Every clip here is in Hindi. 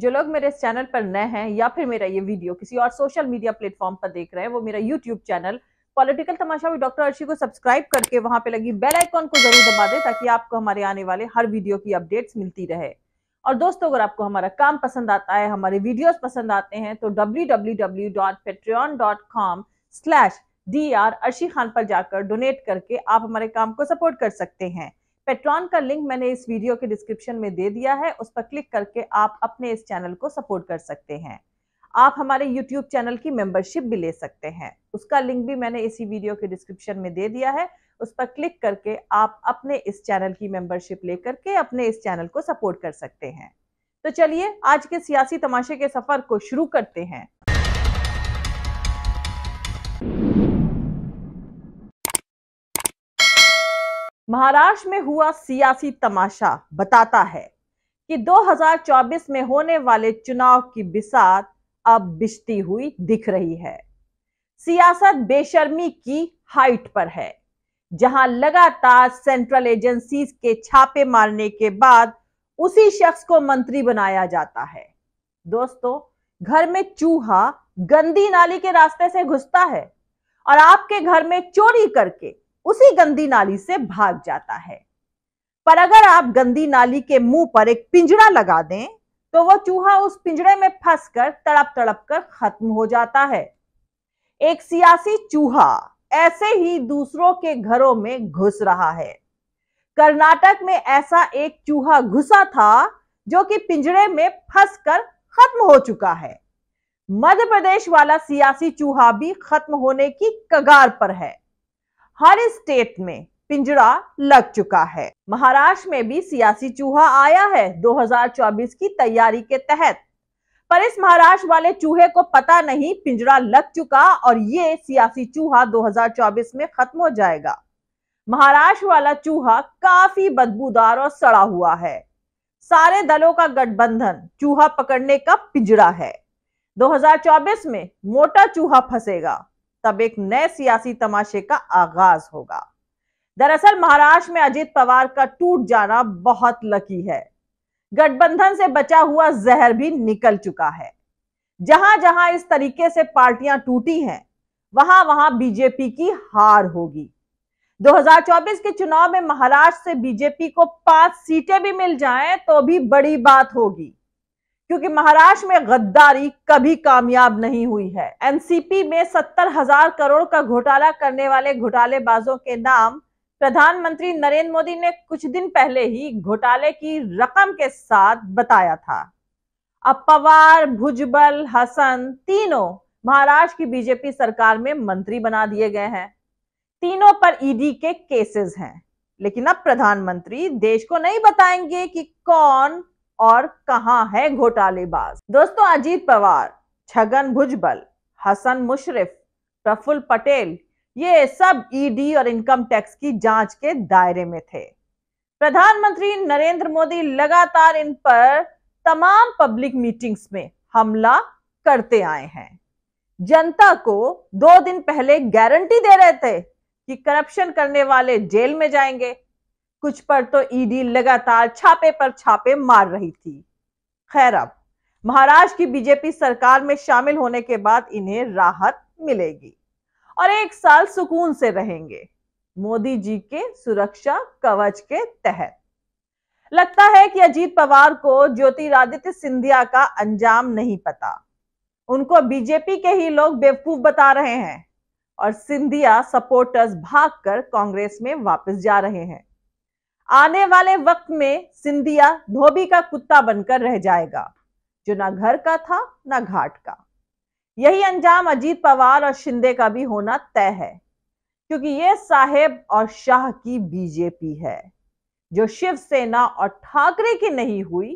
जो लोग मेरे इस चैनल पर नए हैं या फिर मेरा ये वीडियो किसी और सोशल मीडिया प्लेटफॉर्म पर देख रहे हैं वो मेरा यूट्यूब चैनल पॉलिटिकल तमाशा में डॉक्टर अर्शी को सब्सक्राइब करके वहां पे लगी बेल आइकॉन को जरूर दबा दें ताकि आपको हमारे आने वाले हर वीडियो की अपडेट्स मिलती रहे और दोस्तों अगर आपको हमारा काम पसंद आता है हमारे वीडियोस पसंद आते हैं तो www.patreon.com slash D R Arshi Khan पर जाकर डोनेट करके आप हमारे काम को सपोर्ट कर सकते हैं पेट्रॉन का लिंक मैंने इस वीडियो के डिस्क्रिप्शन में दे दिया है उस पर क्लिक करके आप अपने इस चैनल को सपोर्ट कर सकते हैं आप हमारे यूट्यूब चैनल की मेंबरशिप भी ले सकते हैं उसका लिंक भी मैंने इसी वीडियो के डिस्क्रिप्शन में दे दिया है उस पर क्लिक करके आप अपने इस चैनल की मेंबरशिप लेकर के अपने इस चैनल को सपोर्ट कर सकते हैं तो चलिए आज के सियासी तमाशे के सफर को शुरू करते हैं महाराष्ट्र में हुआ सियासी तमाशा बताता है कि 2024 में होने वाले चुनाव की बिसात अब बिछती हुई दिख रही है सियासत बेशर्मी की हाइट पर है जहां लगातार सेंट्रल एजेंसीज के छापे मारने के बाद उसी शख्स को मंत्री बनाया जाता है दोस्तों घर में चूहा गंदी नाली के रास्ते से घुसता है और आपके घर में चोरी करके उसी गंदी नाली से भाग जाता है पर अगर आप गंदी नाली के मुंह पर एक पिंजरा लगा दें तो वह चूहा उस पिंजरे में फंसकर तड़प तड़प कर खत्म हो जाता है एक सियासी चूहा ऐसे ही दूसरों के घरों में घुस रहा है कर्नाटक में ऐसा एक चूहा घुसा था जो कि पिंजरे में फंस कर खत्म हो चुका है मध्य प्रदेश वाला सियासी चूहा भी खत्म होने की कगार पर है हर स्टेट में पिंजरा लग चुका है महाराष्ट्र में भी सियासी चूहा आया है 2024 की तैयारी के तहत पर इस महाराष्ट्र वाले चूहे को पता नहीं पिंजरा लग चुका और ये सियासी चूहा 2024 में खत्म हो जाएगा महाराष्ट्र वाला चूहा काफी बदबूदार और सड़ा हुआ है सारे दलों का गठबंधन चूहा पकड़ने का पिंजरा है 2024 में मोटा चूहा फंसेगा तब एक नए सियासी तमाशे का आगाज होगा दरअसल महाराष्ट्र में अजीत पवार का टूट जाना बहुत लकी है गठबंधन से बचा हुआ जहर भी निकल चुका है जहां जहां इस तरीके से पार्टियां टूटी हैं वहां वहां बीजेपी की हार होगी 2024 के चुनाव में महाराष्ट्र से बीजेपी को पांच सीटें भी मिल जाएं तो भी बड़ी बात होगी क्योंकि महाराष्ट्र में गद्दारी कभी कामयाब नहीं हुई है एनसीपी में सत्तर हजार करोड़ का घोटाला करने वाले घोटालेबाजों के नाम प्रधानमंत्री नरेंद्र मोदी ने कुछ दिन पहले ही घोटाले की रकम के साथ बताया था अब पवार भुजबल हसन तीनों महाराष्ट्र की बीजेपी सरकार में मंत्री बना दिए गए हैं तीनों पर ईडी e के केसेस हैं लेकिन अब प्रधानमंत्री देश को नहीं बताएंगे कि कौन और कहा है घोटालेबाज दोस्तों अजीत पवार छगन भुजबल हसन मुशरफ प्रफुल्ल पटेल ये सब ईडी e और इनकम टैक्स की जांच के दायरे में थे प्रधानमंत्री नरेंद्र मोदी लगातार इन पर तमाम पब्लिक मीटिंग्स में हमला करते आए हैं जनता को दो दिन पहले गारंटी दे रहे थे कि करप्शन करने वाले जेल में जाएंगे कुछ पर तो ईडी e लगातार छापे पर छापे मार रही थी खैर अब महाराष्ट्र की बीजेपी सरकार में शामिल होने के बाद इन्हें राहत मिलेगी और एक साल सुकून से रहेंगे मोदी जी के सुरक्षा कवच के तहत लगता है कि अजीत पवार को ज्योतिरादित्य सिंधिया का अंजाम नहीं पता उनको बीजेपी के ही लोग बेवकूफ बता रहे हैं और सिंधिया सपोर्टर्स भागकर कांग्रेस में वापस जा रहे हैं आने वाले वक्त में सिंधिया धोबी का कुत्ता बनकर रह जाएगा जो ना घर का था ना घाट का यही अंजाम अजीत पवार और शिंदे का भी होना तय है क्योंकि ये साहेब और शाह की बीजेपी है जो शिवसेना और ठाकरे की नहीं हुई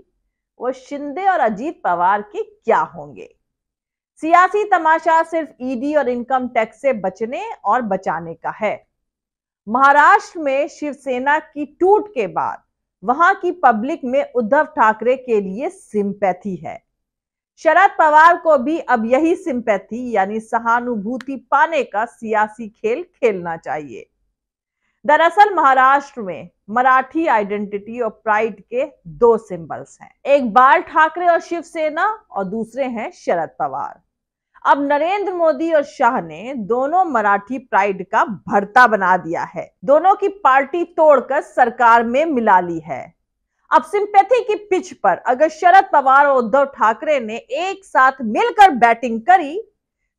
वो शिंदे और अजीत पवार के क्या होंगे सियासी तमाशा सिर्फ ईडी और इनकम टैक्स से बचने और बचाने का है महाराष्ट्र में शिवसेना की टूट के बाद वहां की पब्लिक में उद्धव ठाकरे के लिए सिंपैथी है शरद पवार को भी अब यही सिंपैथी यानी सहानुभूति पाने का सियासी खेल खेलना चाहिए दरअसल महाराष्ट्र में मराठी आइडेंटिटी और प्राइड के दो सिंबल्स हैं एक बाल ठाकरे और शिवसेना और दूसरे हैं शरद पवार अब नरेंद्र मोदी और शाह ने दोनों मराठी प्राइड का भरता बना दिया है दोनों की पार्टी तोड़कर सरकार में मिला ली है अब सिंपैथी की पिच पर अगर शरद पवार और उद्धव ठाकरे ने एक साथ मिलकर बैटिंग करी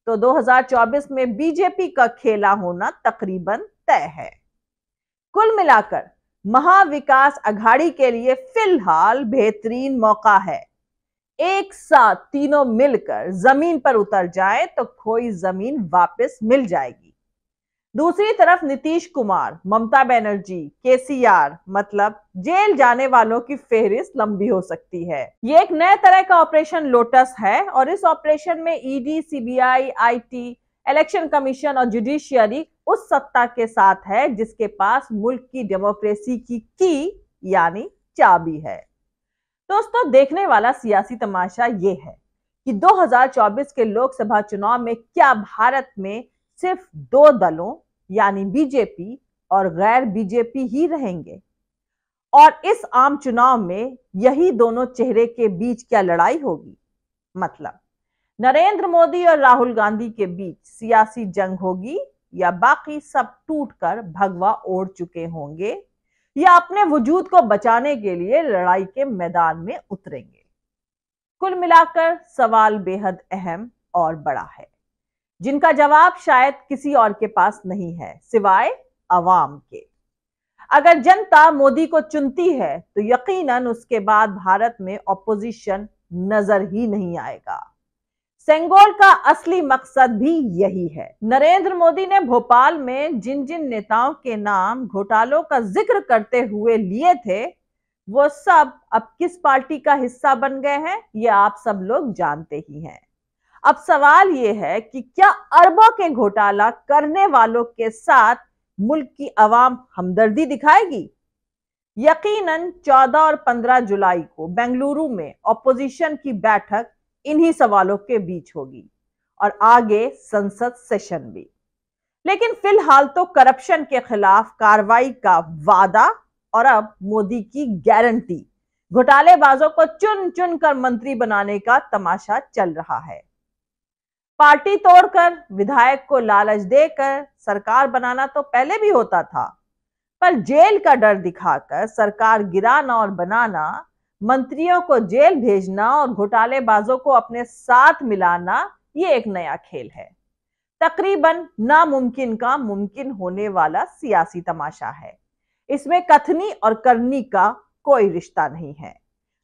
तो 2024 में बीजेपी का खेला होना तकरीबन तय है कुल मिलाकर महाविकास अघाड़ी के लिए फिलहाल बेहतरीन मौका है एक साथ तीनों मिलकर जमीन पर उतर जाए तो खोई जमीन वापस मिल जाएगी दूसरी तरफ नीतीश कुमार ममता बनर्जी केसीआर मतलब जेल जाने वालों की फेहरिस्त लंबी हो सकती है ये एक नए तरह का ऑपरेशन लोटस है और इस ऑपरेशन में ED CBI IT election commission और जुडिशियरी उस सत्ता के साथ है जिसके पास मुल्क की डेमोक्रेसी की की यानी चाबी है दोस्तों देखने वाला सियासी तमाशा ये है कि 2024 के लोकसभा चुनाव में क्या भारत में सिर्फ दो दलों यानी बीजेपी और गैर बीजेपी ही रहेंगे और इस आम चुनाव में यही दोनों चेहरे के बीच क्या लड़ाई होगी मतलब नरेंद्र मोदी और राहुल गांधी के बीच सियासी जंग होगी या बाकी सब टूटकर भगवा ओढ़ चुके होंगे या अपने वजूद को बचाने के लिए लड़ाई के मैदान में उतरेंगे कुल मिलाकर सवाल बेहद अहम और बड़ा है जिनका जवाब शायद किसी और के पास नहीं है सिवाय अवाम के अगर जनता मोदी को चुनती है तो यकीनन उसके बाद भारत में ऑपोजिशन नजर ही नहीं आएगा सेंगोल का असली मकसद भी यही है नरेंद्र मोदी ने भोपाल में जिन जिन नेताओं के नाम घोटालों का जिक्र करते हुए लिए थे वो सब अब किस पार्टी का हिस्सा बन गए हैं ये आप सब लोग जानते ही हैं अब सवाल ये है कि क्या अरबों के घोटाला करने वालों के साथ मुल्क की आवाम हमदर्दी दिखाएगी यकीनन 14 और 15 जुलाई को बेंगलुरु में ऑपोजिशन की बैठक इन्हीं सवालों के बीच होगी और आगे संसद सेशन भी लेकिन फिलहाल तो करप्शन के खिलाफ कार्रवाई का वादा और अब मोदी की गारंटी घोटालेबाजों को चुन चुन कर मंत्री बनाने का तमाशा चल रहा है पार्टी तोड़कर विधायक को लालच देकर सरकार बनाना तो पहले भी होता था पर जेल का डर दिखाकर सरकार गिराना और बनाना मंत्रियों को जेल भेजना और घोटालेबाजों को अपने साथ मिलाना ये एक नया खेल है तकरीबन नामुमकिन का मुमकिन होने वाला सियासी तमाशा है इसमें कथनी और करनी का कोई रिश्ता नहीं है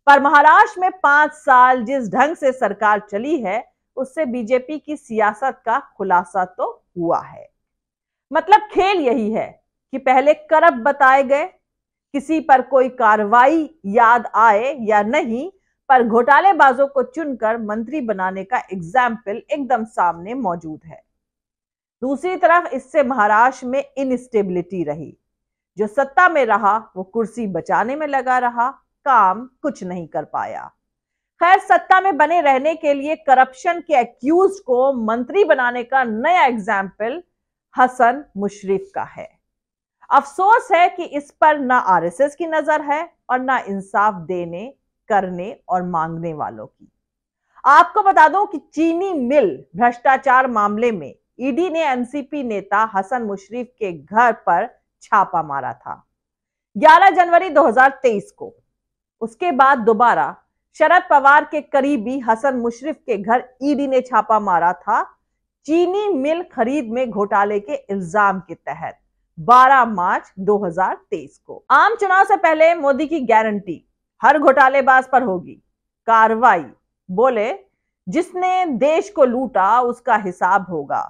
पर महाराष्ट्र में पांच साल जिस ढंग से सरकार चली है उससे बीजेपी की सियासत का खुलासा तो हुआ है मतलब खेल यही है कि पहले करप बताए गए किसी पर कोई कार्रवाई याद आए या नहीं पर घोटालेबाजों को चुनकर मंत्री बनाने का एग्जाम्पल एकदम सामने मौजूद है दूसरी तरफ इससे महाराष्ट्र में इनस्टेबिलिटी रही जो सत्ता में रहा वो कुर्सी बचाने में लगा रहा काम कुछ नहीं कर पाया खैर सत्ता में बने रहने के लिए करप्शन के एक्यूज को मंत्री बनाने का नया एग्जाम्पल हसन मुशरीफ का है अफसोस है कि इस पर ना आरएसएस की नजर है और ना इंसाफ देने करने और मांगने वालों की आपको बता दूं कि चीनी मिल भ्रष्टाचार मामले में ईडी ने एनसीपी नेता हसन मुशरीफ के घर पर छापा मारा था 11 जनवरी 2023 को उसके बाद दोबारा शरद पवार के करीबी हसन मुशरीफ के घर ईडी ने छापा मारा था चीनी मिल खरीद में घोटाले के इल्जाम के तहत 12 मार्च 2023 को आम चुनाव से पहले मोदी की गारंटी हर घोटालेबाज पर होगी कार्रवाई बोले जिसने देश को लूटा उसका हिसाब होगा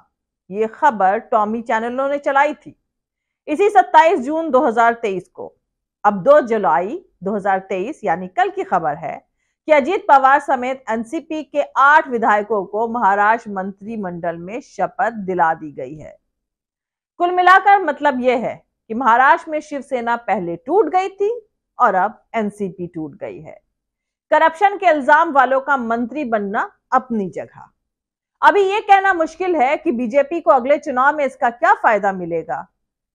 ये खबर टॉमी चैनलों ने चलाई थी इसी 27 जून 2023 को अब 2 जुलाई 2023 यानी कल की खबर है कि अजीत पवार समेत एनसीपी के आठ विधायकों को महाराष्ट्र मंत्रिमंडल में शपथ दिला दी गई है कुल मिलाकर मतलब यह है कि महाराष्ट्र में शिवसेना पहले टूट गई थी और अब एनसीपी टूट गई है करप्शन के इल्जाम वालों का मंत्री बनना अपनी जगह अभी यह कहना मुश्किल है कि बीजेपी को अगले चुनाव में इसका क्या फायदा मिलेगा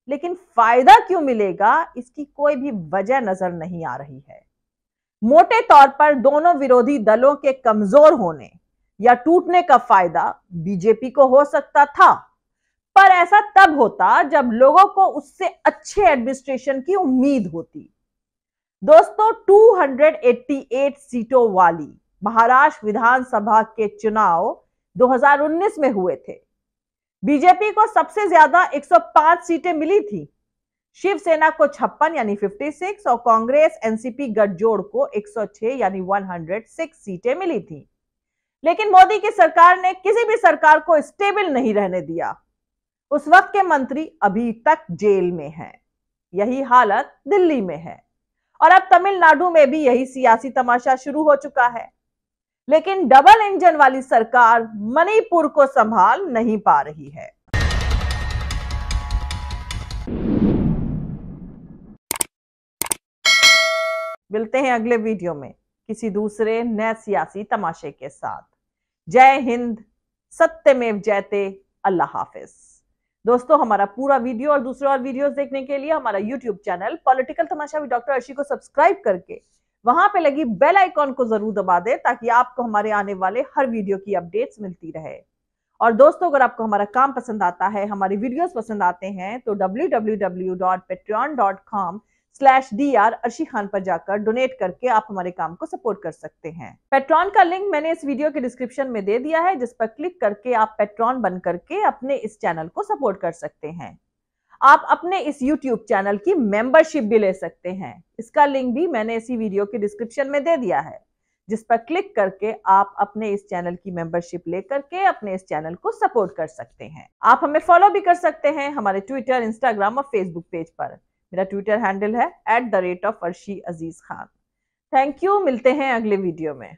लेकिन फायदा क्यों मिलेगा इसकी कोई भी वजह नजर नहीं आ रही है मोटे तौर पर दोनों विरोधी दलों के कमजोर होने या टूटने का फायदा बीजेपी को हो सकता था पर ऐसा तब होता जब लोगों को उससे अच्छे एडमिनिस्ट्रेशन की उम्मीद होती दोस्तों 288 सीटों वाली महाराष्ट्र विधानसभा के चुनाव 2019 में हुए थे बीजेपी को सबसे ज्यादा 105 सीटें मिली थी शिवसेना को छप्पन यानी 56 और कांग्रेस एनसीपी गठजोड़ को 106 यानी 106 सीटें मिली थी लेकिन मोदी की सरकार ने किसी भी सरकार को स्टेबल नहीं रहने दिया उस वक्त के मंत्री अभी तक जेल में हैं। यही हालत दिल्ली में है और अब तमिलनाडु में भी यही सियासी तमाशा शुरू हो चुका है लेकिन डबल इंजन वाली सरकार मणिपुर को संभाल नहीं पा रही है मिलते हैं अगले वीडियो में किसी दूसरे नए सियासी तमाशे के साथ जय हिंद सत्य में जयते अल्लाह हाफिज दोस्तों हमारा पूरा वीडियो और दूसरे और वीडियोस देखने के लिए हमारा यूट्यूब चैनल पॉलिटिकल तमाशा भी डॉक्टर अर्शी को सब्सक्राइब करके वहां पे लगी बेल आइकॉन को जरूर दबा दे ताकि आपको हमारे आने वाले हर वीडियो की अपडेट्स मिलती रहे और दोस्तों अगर आपको हमारा काम पसंद आता है हमारी वीडियोस पसंद आते हैं तो W slash D R Arshi Khan पर जाकर डोनेट करके आप हमारे काम को सपोर्ट कर सकते हैं पेट्रॉन का लिंक मैंने इस वीडियो के डिस्क्रिप्शन में दे दिया है जिस पर क्लिक करके आप पेट्रॉन बन करके अपने इस चैनल को सपोर्ट कर सकते हैं आप अपने इस YouTube चैनल की मेंबरशिप भी ले सकते हैं इसका लिंक भी मैंने इसी वीडियो के डिस्क्रिप्शन में दे दिया है जिस पर क्लिक करके आप अपने इस चैनल की मेंबरशिप लेकर के अपने इस चैनल को सपोर्ट कर सकते हैं आप हमें फॉलो भी कर सकते हैं हमारे ट्विटर इंस्टाग्राम और फेसबुक पेज पर मेरा ट्विटर हैंडल है at the rate of Arshi Aziz Khan thank you मिलते हैं अगले वीडियो में